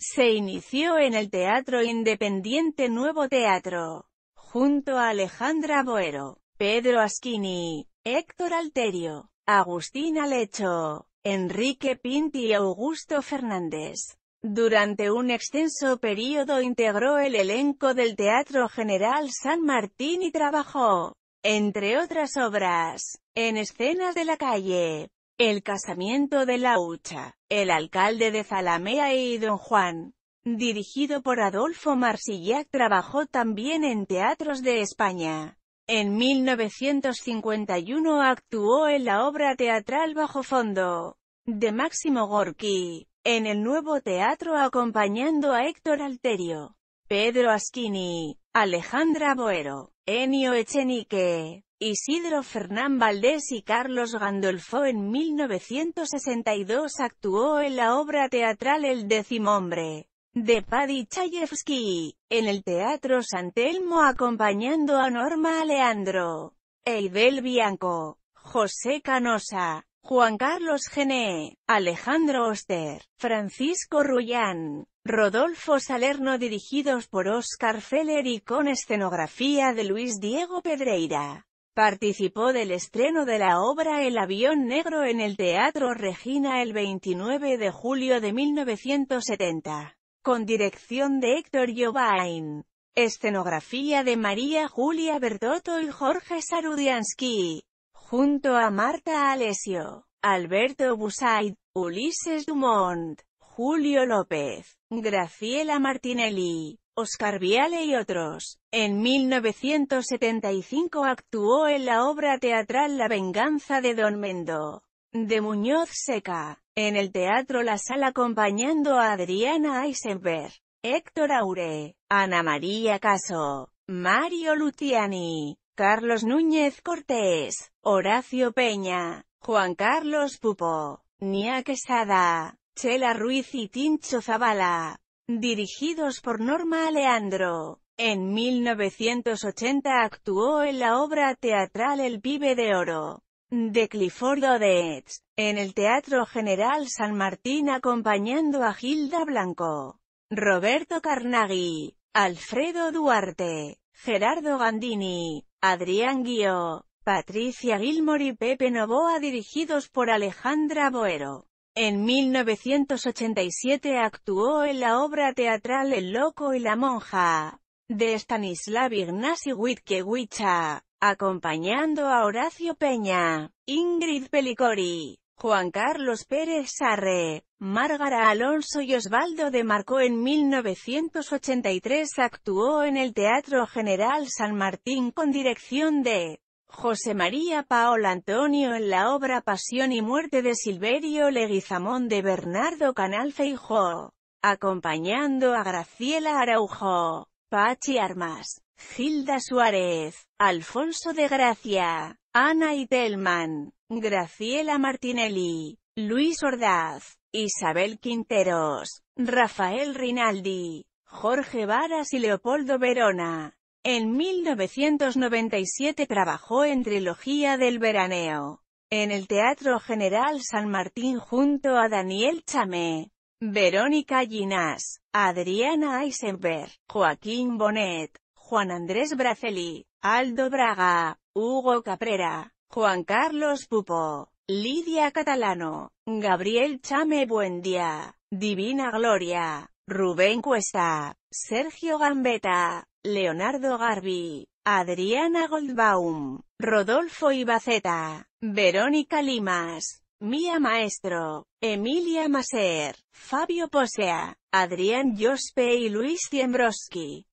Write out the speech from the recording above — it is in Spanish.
Se inició en el teatro independiente Nuevo Teatro, junto a Alejandra Boero, Pedro Asquini, Héctor Alterio, Agustín Alecho, Enrique Pinti y Augusto Fernández. Durante un extenso periodo integró el elenco del Teatro General San Martín y trabajó, entre otras obras, en escenas de la calle, el casamiento de la ucha, el alcalde de Zalamea y Don Juan, dirigido por Adolfo Marsillac trabajó también en teatros de España. En 1951 actuó en la obra teatral Bajo Fondo, de Máximo Gorki, en el Nuevo Teatro acompañando a Héctor Alterio, Pedro Asquini, Alejandra Boero, Enio Echenique, Isidro Fernán Valdés y Carlos Gandolfo en 1962 actuó en la obra teatral El Decimombre, de Paddy Chayefsky, en el Teatro San Telmo acompañando a Norma Aleandro, Eidel Bianco, José Canosa, Juan Carlos Gené, Alejandro Oster, Francisco Rullán, Rodolfo Salerno dirigidos por Oscar Feller y con escenografía de Luis Diego Pedreira. Participó del estreno de la obra El avión negro en el Teatro Regina el 29 de julio de 1970, con dirección de Héctor Jovain, escenografía de María Julia Bertotto y Jorge Sarudiansky, junto a Marta Alessio, Alberto Busaid, Ulises Dumont, Julio López, Graciela Martinelli, Oscar Viale y otros. En 1975 actuó en la obra teatral La venganza de Don Mendo, de Muñoz Seca, en el Teatro La Sala acompañando a Adriana Eisenberg, Héctor Aure, Ana María Caso, Mario Lutiani, Carlos Núñez Cortés, Horacio Peña, Juan Carlos Pupo, Nia Quesada, Chela Ruiz y Tincho Zavala dirigidos por Norma Aleandro. En 1980 actuó en la obra teatral El Pibe de Oro, de Clifford Odets, en el Teatro General San Martín acompañando a Gilda Blanco, Roberto Carnaghi, Alfredo Duarte, Gerardo Gandini, Adrián Guío, Patricia Gilmore y Pepe Novoa dirigidos por Alejandra Boero. En 1987 actuó en la obra teatral El Loco y la Monja, de Stanislav Ignasi Witkiewicza, acompañando a Horacio Peña, Ingrid Pelicori, Juan Carlos Pérez Sarre, Márgara Alonso y Osvaldo de Marco. En 1983 actuó en el Teatro General San Martín con dirección de José María Paola Antonio en la obra Pasión y Muerte de Silverio Leguizamón de Bernardo Canal Feijó, acompañando a Graciela Araujo, Pachi Armas, Gilda Suárez, Alfonso de Gracia, Ana Itelman, Graciela Martinelli, Luis Ordaz, Isabel Quinteros, Rafael Rinaldi, Jorge Varas y Leopoldo Verona. En 1997 trabajó en Trilogía del Veraneo, en el Teatro General San Martín junto a Daniel Chame, Verónica Ginás, Adriana Eisenberg, Joaquín Bonet, Juan Andrés Braceli, Aldo Braga, Hugo Caprera, Juan Carlos Pupo, Lidia Catalano, Gabriel Chame Buendía, Divina Gloria, Rubén Cuesta, Sergio Gambetta, Leonardo Garbi, Adriana Goldbaum, Rodolfo Ibaceta, Verónica Limas, Mía Maestro, Emilia Maser, Fabio Posea, Adrián Jospe y Luis Ciembroski.